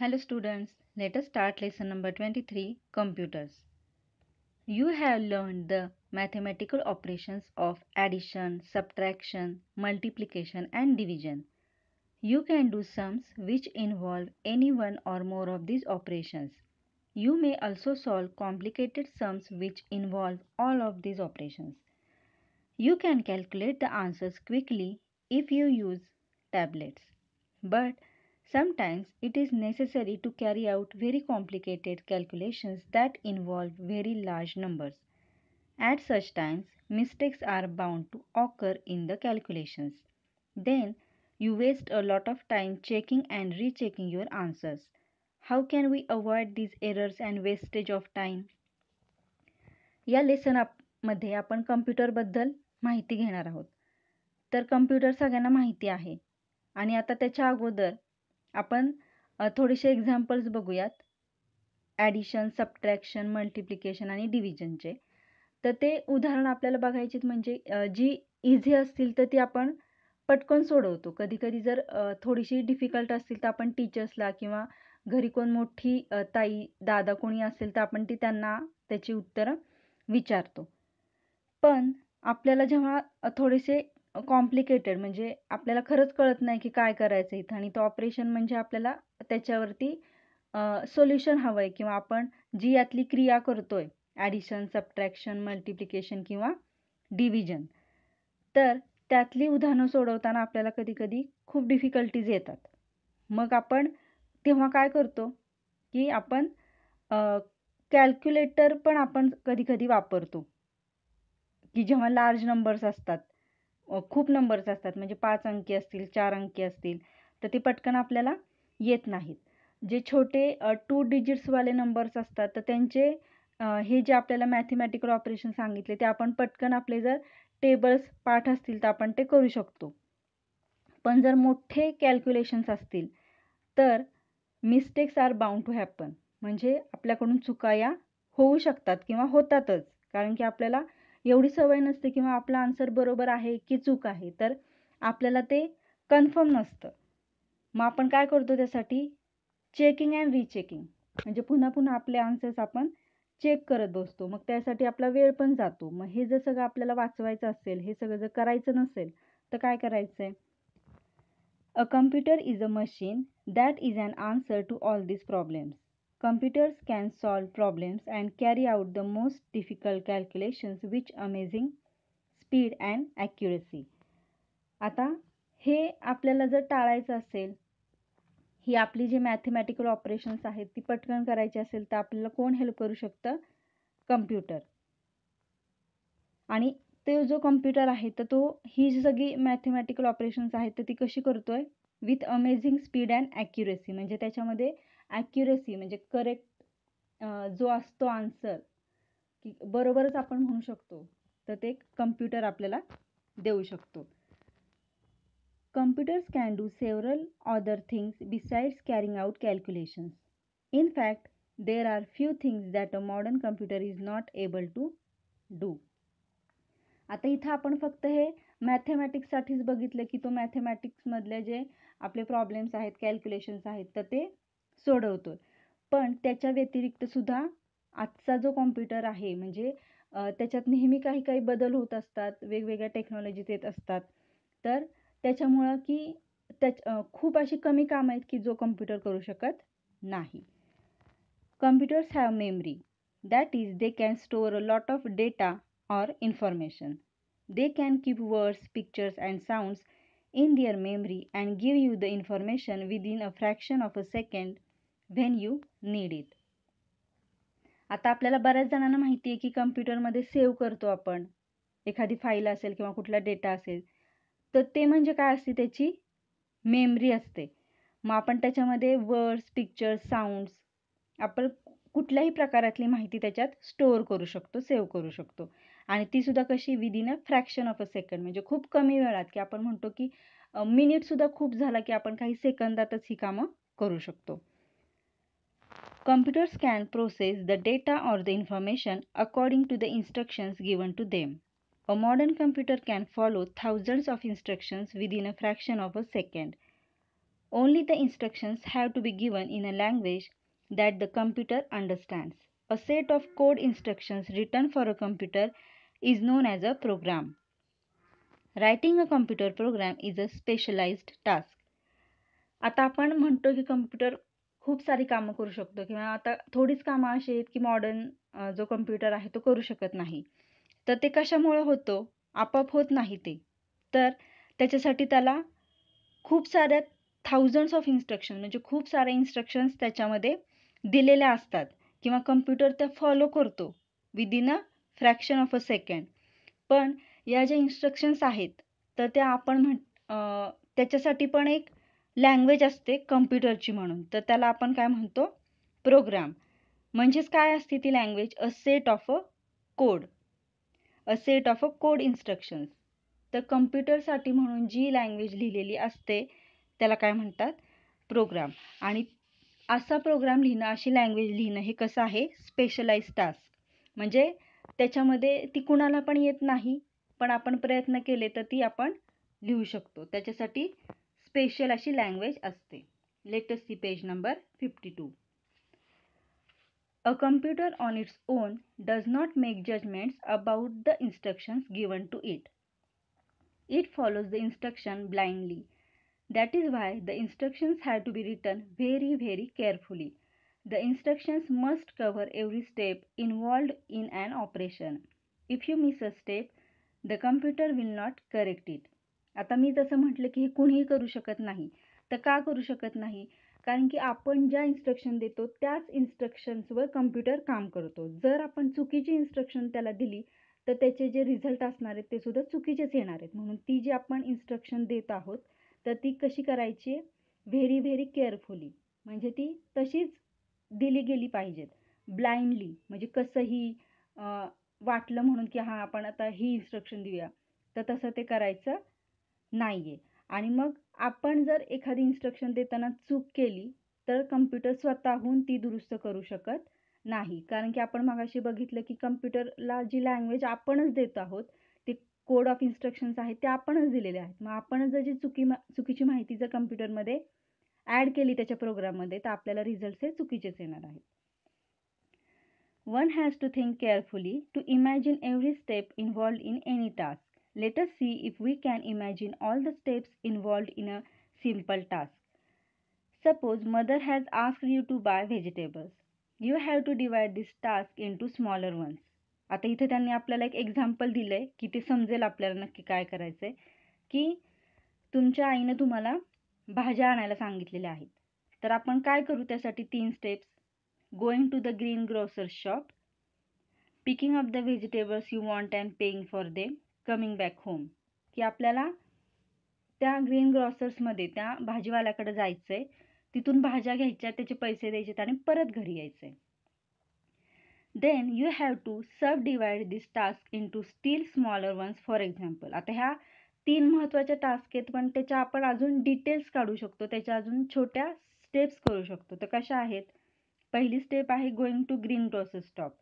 Hello students, let us start lesson number 23 Computers. You have learned the mathematical operations of addition, subtraction, multiplication and division. You can do sums which involve any one or more of these operations. You may also solve complicated sums which involve all of these operations. You can calculate the answers quickly if you use tablets. But Sometimes it is necessary to carry out very complicated calculations that involve very large numbers. At such times, mistakes are bound to occur in the calculations. Then, you waste a lot of time checking and rechecking your answers. How can we avoid these errors and wastage of time? या lesson मध्ये आपण कम्प्युटरबद्दल माहिती घेणार आहोत तर computer सगळ्यांना माहिती आहे आणि आता त्याच्या अगोदर आपण थोडेसे एक्झाम्पल्स बघूयात ॲडिशन सबट्रॅक्शन मल्टिप्लिकेशन आणि डिव्हिजनचे तर ते उदाहरण आपल्याला बघायचीत म्हणजे जी इझी असतील तर ती आपण पटकन सोडवतो कधी कधी जर थोडीशी डिफिकल्ट असतील तर आपण टीचर्सला किंवा घरी कोण मोठी ताई दादा कोणी असेल तर आपण ती त्यांना त्याची उत्तरं विचारतो पण आपल्याला जेव्हा थोडेसे कॉम्प्लिकेटेड म्हणजे आपल्याला खरंच कळत नाही की काय करायचं इथं आणि तो ऑपरेशन म्हणजे आपल्याला त्याच्यावरती सोल्युशन हवं आहे किंवा आपण जी यातली क्रिया करतोय आहे ॲडिशन सबट्रॅक्शन मल्टिप्लिकेशन किंवा डिव्हिजन तर त्यातली उदाहरणं सोडवताना आपल्याला कधीकधी खूप डिफिकल्टीज येतात मग आपण तेव्हा काय करतो की आपण कॅल्क्युलेटर पण आपण कधीकधी वापरतो की जेव्हा लार्ज नंबर्स असतात खूप नंबर्स असतात म्हणजे पाच अंकी असतील चार अंकी असतील तर ते पटकन आपल्याला येत नाहीत जे छोटे टू डिजिट्सवाले नंबर्स असतात तर त्यांचे हे जे आपल्याला मॅथेमॅटिकल ऑपरेशन सांगितले ते आपण पटकन आपले जर टेबल्स पाठ असतील तर आपण ते करू शकतो पण जर मोठे कॅल्क्युलेशन्स असतील तर mistakes are bound to happen म्हणजे आपल्याकडून चुका या होऊ शकतात किंवा होतातच कारण की आपल्याला एवढी सवय नसते किंवा आपला आन्सर बरोबर आहे की चूक आहे तर आपल्याला ते कन्फर्म नसतं मग आपण काय करतो त्यासाठी चेकिंग अँड रिचेकिंग म्हणजे पुन्हा पुन्हा आपले आन्सर्स आपण चेक करत बसतो मग त्यासाठी आपला वेळ पण जातो मग हे जर सगळं आपल्याला वाचवायचं असेल हे सगळं जर करायचं नसेल तर काय करायचं a computer is a machine that is an answer to all this problems Computers can solve problems and carry out the most difficult calculations with amazing speed and accuracy. आता हे आपल्याला जर टाळायचं असेल ही आपली जी मॅथमॅटिकल ऑपरेशन्स आहेत ती पटकन करायची असेल तर आपल्याला कोण हेल्प करू शकतं कम्प्युटर आणि तो जो कम्प्युटर आहे तर तो ही जी सगळी मॅथमॅटिकल ऑपरेशन्स आहेत तर ती कशी करतो आहे with amazing speed and accuracy म्हणजे त्याच्यामध्ये ॲक्युरेसी म्हणजे करेक्ट जो असतो आन्सर की बरोबरच आपण म्हणू शकतो तर ते कम्प्युटर आपल्याला देऊ शकतो computers can do several other things besides carrying out calculations in fact there are few things that a modern computer is not able to do आता इथं आपण फक्त हे मॅथेमॅटिक्ससाठीच बघितलं की तो मॅथेमॅटिक्समधले जे आपले प्रॉब्लेम्स आहेत कॅल्क्युलेशन्स आहेत तर ते सोडवतो पण त्याच्या व्यतिरिक्तसुद्धा आजचा जो कॉम्प्युटर आहे म्हणजे त्याच्यात नेहमी काही काही बदल होत असतात वेगवेगळ्या टेक्नॉलॉजीज येत असतात तर त्याच्यामुळं की त्याच खूप अशी कमी कामं आहेत की जो कम्प्युटर करू शकत नाही computers have memory that is they can store a lot of data or information they can keep words pictures and sounds in their memory and give you the information within a fraction of a second when you need it आता आपल्याला बऱ्याच जणांना माहिती आहे की मध्ये save करतो आपण एखादी फाईल असेल किंवा कुठला डेटा असेल तर ते म्हणजे काय असते त्याची मेमरी असते मग आपण त्याच्यामध्ये वर्ड्स पिक्चर्स साऊंड्स आपण कुठल्याही प्रकारातली माहिती त्याच्यात स्टोअर करू शकतो सेव्ह करू शकतो आणि ती सुद्धा कशी within a fraction of a second म्हणजे खूप कमी वेळात की आपण म्हणतो की मिनिटसुद्धा खूप झाला की आपण काही सेकंदातच ही कामं करू शकतो Computers can process the data or the information according to the instructions given to them. A modern computer can follow thousands of instructions within a fraction of a second. Only the instructions have to be given in a language that the computer understands. A set of code instructions written for a computer is known as a program. Writing a computer program is a specialized task. आता आपण म्हणतो की computer खूप सारी कामं करू शकतो किंवा आता थोडीच कामं अशी आहेत की मॉडर्न जो कम्प्युटर आहे तो करू शकत नाही तर ते कशामुळं होतो आपोआप होत नाही ते तर त्याच्यासाठी त्याला खूप साऱ्या थाउजंड्स ऑफ इन्स्ट्रक्शन म्हणजे खूप साऱ्या इन्स्ट्रक्शन्स त्याच्यामध्ये दिलेल्या असतात किंवा कम्प्युटर त्या फॉलो करतो within a fraction of a second पण या ज्या इन्स्ट्रक्शन्स आहेत तर त्या आपण म्हण त्याच्यासाठी पण एक लँग्वेज असते कम्प्युटरची म्हणून तर त्याला आपण काय म्हणतो प्रोग्राम म्हणजेच काय असते ती language a set of a code a set of a code instructions तर कम्प्युटरसाठी म्हणून जी लँग्वेज लिहिलेली असते त्याला काय म्हणतात प्रोग्राम आणि असा प्रोग्राम लिहिणं अशी लँग्वेज लिहिणं हे कसं आहे स्पेशलाइज टास्क म्हणजे त्याच्यामध्ये ती कुणाला पण येत नाही पण आपण प्रयत्न केले तर ती आपण लिहू शकतो त्याच्यासाठी स्पेशल अशी लँग्वेज असते us see page number fifty two a computer on its own does not make judgments about the instructions given to it it follows the instructions blindly That is why the instructions have to be written very, very carefully. The instructions must cover every step involved in an operation. If you miss a step, the computer will not correct it. आता मी जसं म्हटलं की हे कुणीही करू शकत नाही तर का करू शकत नाही कारण की आपण ज्या इन्स्ट्रक्शन देतो त्याच इन्स्ट्रक्शन्सवर कम्प्युटर काम करतो जर आपण चुकीची इन्स्ट्रक्शन त्याला दिली तर त्याचे जे रिझल्ट असणार आहेत ते सुद्धा चुकीचेच येणार आहेत म्हणून ती जी आपण इन्स्ट्रक्शन देत आहोत तर ती कशी करायची व्हेरी व्हेरी केअरफुली म्हणजे ती तशीच दिली गेली पाहिजेत ब्लाइंडली म्हणजे कसंही वाटलं म्हणून की हां आपण आता ही इन्स्ट्रक्शन देऊया तर तसं ते करायचं नाही आहे आणि मग आपण जर एखादी इन्स्ट्रक्शन देताना चूक केली तर कम्प्युटर स्वतःहून ती दुरुस्त करू शकत नाही कारण की आपण मगाशी बघितलं की कम्प्युटरला जी लँग्वेज आपणच देत आहोत ते कोड ऑफ इन्स्ट्रक्शन्स आहेत ते आपणच दिलेले आहेत मग आपण जर जी चुकी चुकीची माहिती जर मध्ये ॲड केली त्याच्या प्रोग्राममध्ये तर आपल्याला रिझल्ट हे चुकीचेच येणार आहेत one has to think carefully to imagine every step involved in any task Let us see if we can imagine all the steps involved in a simple task. Suppose mother has asked you to buy vegetables. You have to divide this task into smaller ones. आता इथे त्यांनी आपल्याला एक example दिलं आहे की ते समजेल आपल्याला नक्की काय करायचं आहे की तुमच्या आईनं तुम्हाला भाज्या आणायला सांगितलेल्या आहेत तर आपण काय करू त्यासाठी तीन steps going to the greengrocer shop picking up the vegetables you want and paying for them coming back home की आपल्याला त्या ग्रीन मध्ये त्या भाजीवाल्याकडे जायचंय तिथून भाज्या घ्यायच्या त्याचे पैसे द्यायचे आणि परत घरी यायचं आहे then you have to subdivide this task into still smaller ones for example आता ह्या तीन महत्वाच्या टास्क आहेत पण त्याच्या आपण अजून डिटेल्स काढू शकतो त्याच्या अजून छोट्या स्टेप्स करू शकतो तर कशा आहेत पहिली स्टेप आहे going to greengrocer stop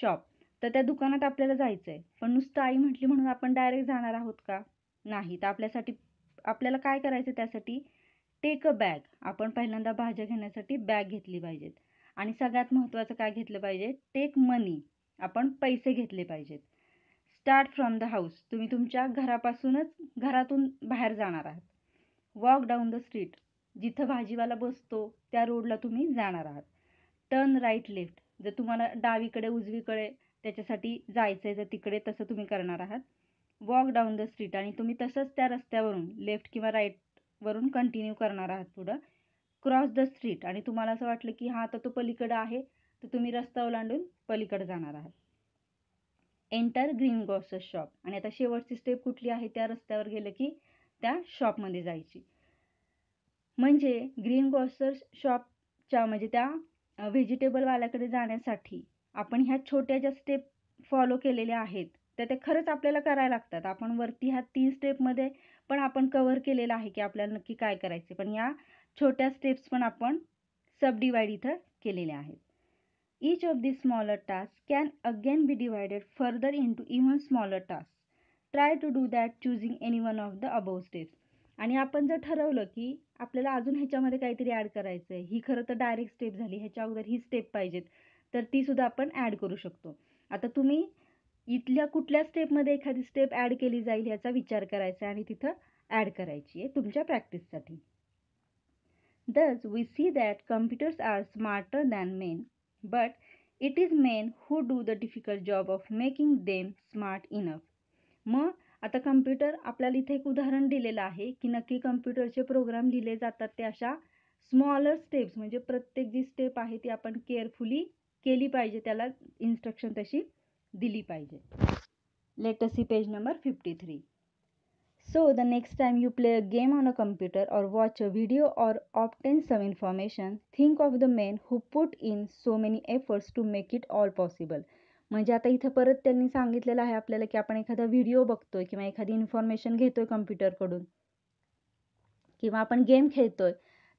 shop तर त्या दुकानात आपल्याला जायचं आहे पण नुसतं आई म्हटली म्हणून आपण डायरेक्ट जाणार आहोत का नाही तर आपल्यासाठी आपल्याला काय करायचं त्यासाठी टेक अ बॅग आपण पहिल्यांदा भाज्या घेण्यासाठी बॅग घेतली पाहिजेत आणि सगळ्यात महत्त्वाचं काय घेतलं पाहिजे टेक मनी आपण पैसे घेतले पाहिजेत स्टार्ट फ्रॉम द हाऊस तुम्ही तुमच्या घरापासूनच घरातून बाहेर जाणार आहात वॉक डाऊन द स्ट्रीट जिथं भाजीवाला बसतो त्या रोडला तुम्ही जाणार आहात टर्न राईट लेफ्ट जर तुम्हाला डावीकडे उजवीकडे त्याच्यासाठी जायचं आहे जर तिकडे तसं तुम्ही करणार आहात वॉक डाऊन द स्ट्रीट आणि तुम्ही तसंच त्या रस्त्यावरून लेफ्ट किंवा राईटवरून कंटिन्यू करणार आहात पुढं क्रॉस द स्ट्रीट आणि तुम्हाला असं वाटलं की हा आता तो पलीकडं आहे तर तुम्ही रस्ता ओलांडून पलीकडे जाणार आहात एंटर ग्रीन गॉसेस शॉप आणि आता शेवटची स्टेप कुठली आहे त्या रस्त्यावर गेलं की त्या शॉपमध्ये जायची म्हणजे ग्रीन गॉसर्स शॉपच्या म्हणजे त्या व्हेजिटेबलवाल्याकडे जाण्यासाठी आपण ह्या छोट्या ज्या स्टेप फॉलो केलेल्या आहेत तर त्या खरंच आपल्याला करायला लागतात आपण वरती ह्या तीन स्टेपमध्ये पण आपण कव्हर केलेलं आहे की आपल्याला नक्की काय करायचे पण या छोट्या स्टेप्स पण आपण सब डिवाइड इथं केलेल्या आहेत each of smaller smaller task can again be divided further into even smaller task try to do that choosing any one of the above steps आणि आपण जर ठरवलं की आपल्याला अजून ह्याच्यामध्ये काहीतरी ॲड करायचं आहे ही खरं तर डायरेक्ट स्टेप झाली ह्याच्या अगोदर ही स्टेप पाहिजेत तर तीसुद्धा आपण ॲड करू शकतो आता तुम्ही इथल्या कुठल्या स्टेपमध्ये एखादी स्टेप ॲड केली जाईल याचा विचार करायचा आहे आणि तिथं ॲड करायची आहे तुमच्या प्रॅक्टिससाठी thus we see that computers are smarter than men but it is men who do the difficult job of making them smart enough मग आता कम्प्युटर आपल्याला इथे एक उदाहरण दिलेलं आहे की नक्की कम्प्युटरचे प्रोग्राम लिहिले जातात ते अशा स्मॉलर स्टेप्स म्हणजे प्रत्येक जी स्टेप आहे ती आपण केअरफुली केली पाहिजे त्याला इन्स्ट्रक्शन तशी दिली पाहिजे let's see page number fifty three so the next time you play a game on a computer or watch a video or obtain some information think of the men who put in so many efforts to make it all possible म्हणजे आता इथं परत त्यांनी सांगितलेलं आहे आपल्याला की आपण एखादा व्हिडिओ बघतोय किंवा एखादी इन्फॉर्मेशन घेतोय कम्प्युटरकडून किंवा आपण गेम खेळतोय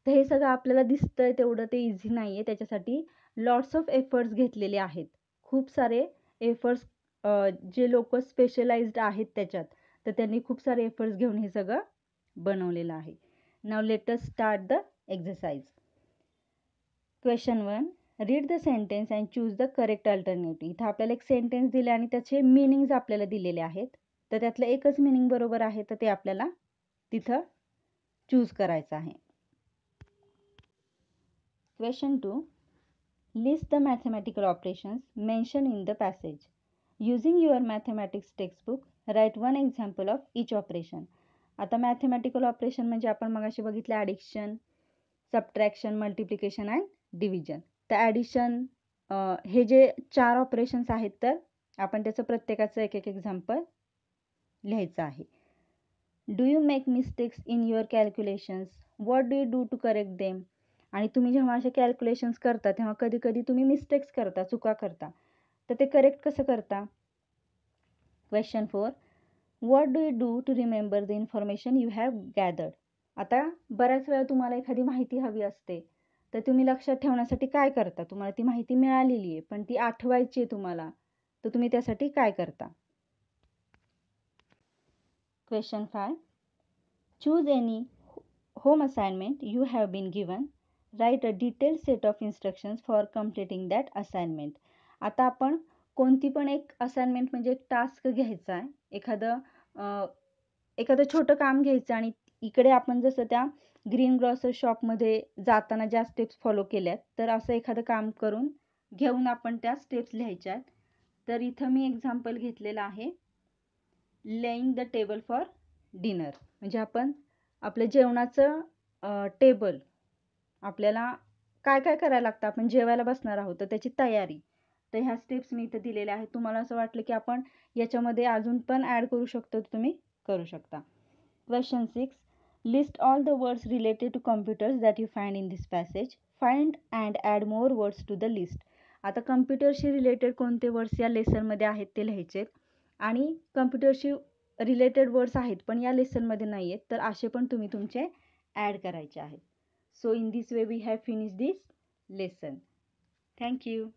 तर हे सगळं आपल्याला दिसतंय तेवढं ते इझी नाही आहे त्याच्यासाठी लॉट्स ऑफ एफर्ट्स घेतलेले आहेत खूप सारे एफर्ट्स जे लोक स्पेशलाइज्ड आहेत त्याच्यात तर त्यांनी खूप सारे एफर्ट्स घेऊन हे सगळं बनवलेलं आहे नाव let's start the exercise question one read the sentence and choose the correct alternative इथं आपल्याला एक सेंटेन्स दिले आणि त्याचे मिनिंग आपल्याला दिलेले आहेत तर त्यातलं एकच मिनिंग बरोबर आहे तर ते आपल्याला तिथं चूज करायचं आहे question two list the mathematical operations mention in the passage using your mathematics textbook write one example of each operation आता मॅथमॅटिकल ऑपरेशन म्हणजे आपण मगाशी बघितलं addition subtraction multiplication and division तर ॲडिशन हे जे चार ऑपरेशन्स आहेत तर आपण त्याचं प्रत्येकाचं एक एक एक्झाम्पल लिहायचं आहे do you make mistakes in your calculations what do you do to correct them आणि तुम्ही जेव्हा असे कॅल्क्युलेशन्स करता तेव्हा कधी कधी तुम्ही मिस्टेक्स करता चुका करता तर ते करेक्ट कसं करता question four what do you do to remember the information you have gathered आता बऱ्याच वेळा तुम्हाला एखादी माहिती हवी असते तर तुम्ही लक्षात ठेवण्यासाठी काय करता तुम्हाला ती माहिती मिळालेली आहे पण ती आठवायची आहे तुम्हाला तर तुम्ही त्यासाठी काय करता question five choose any home assignment you have been given write a detail set of instructions for completing that assignment आता आपण कोणती पण एक असाइनमेंट म्हणजे एक टास्क घ्यायचा आहे एखादं एखादं छोटं काम घ्यायचं आणि इकडे आपण जसं त्या ग्रीन ग्रॉसर शॉपमध्ये जाताना ज्या स्टेप्स फॉलो केल्यात तर असं एखादं काम करून घेऊन आपण त्या स्टेप्स लिहायच्या आहेत तर इथं मी एक्झाम्पल घेतलेलं आहे laying the table for dinner म्हणजे आपण आपलं जेवणाचं टेबल आपल्याला काय काय करायला लागतं आपण जेवायला बसणार आहोत तर त्याची तयारी तर ह्या स्टेप्स मी इथं दिलेल्या आहेत तुम्हाला असं वाटलं की आपण याच्यामध्ये अजून पण ॲड करू शकतो तर तुम्ही करू शकता question six list all the words related to computers that you find in this passage find and add more words to the list आता कम्प्युटरशी रिलेटेड कोणते वर्ड्स या लेसनमध्ये आहेत ते लिहायचेत आणि कम्प्युटरशी रिलेटेड वर्ड्स आहेत पण या लेसनमध्ये नाही आहेत तर असे पण तुम्ही तुमचे ॲड करायचे आहेत so in this way we have finished this lesson thank you